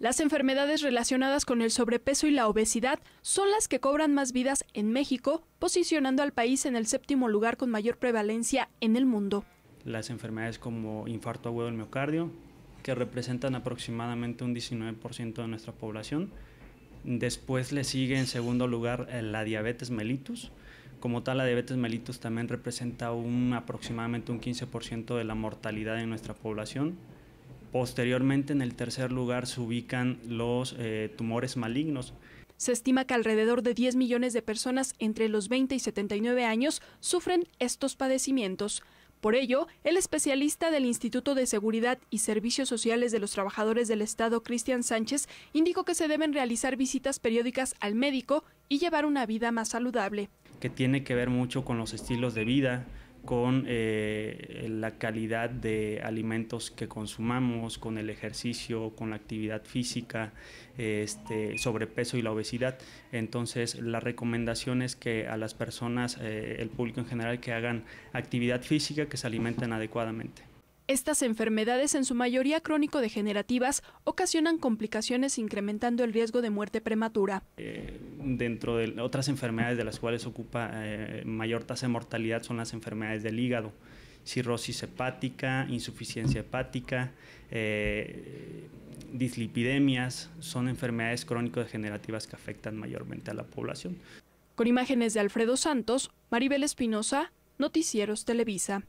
Las enfermedades relacionadas con el sobrepeso y la obesidad son las que cobran más vidas en México, posicionando al país en el séptimo lugar con mayor prevalencia en el mundo. Las enfermedades como infarto agudo del miocardio, que representan aproximadamente un 19% de nuestra población. Después le sigue en segundo lugar eh, la diabetes mellitus. Como tal, la diabetes mellitus también representa un, aproximadamente un 15% de la mortalidad en nuestra población. Posteriormente, en el tercer lugar, se ubican los eh, tumores malignos. Se estima que alrededor de 10 millones de personas entre los 20 y 79 años sufren estos padecimientos. Por ello, el especialista del Instituto de Seguridad y Servicios Sociales de los Trabajadores del Estado, Cristian Sánchez, indicó que se deben realizar visitas periódicas al médico y llevar una vida más saludable que tiene que ver mucho con los estilos de vida, con eh, la calidad de alimentos que consumamos, con el ejercicio, con la actividad física, este, sobrepeso y la obesidad. Entonces, la recomendación es que a las personas, eh, el público en general, que hagan actividad física, que se alimenten adecuadamente. Estas enfermedades, en su mayoría crónico-degenerativas, ocasionan complicaciones incrementando el riesgo de muerte prematura. Eh, dentro de otras enfermedades de las cuales ocupa eh, mayor tasa de mortalidad son las enfermedades del hígado, cirrosis hepática, insuficiencia hepática, eh, dislipidemias, son enfermedades crónico-degenerativas que afectan mayormente a la población. Con imágenes de Alfredo Santos, Maribel Espinosa, Noticieros Televisa.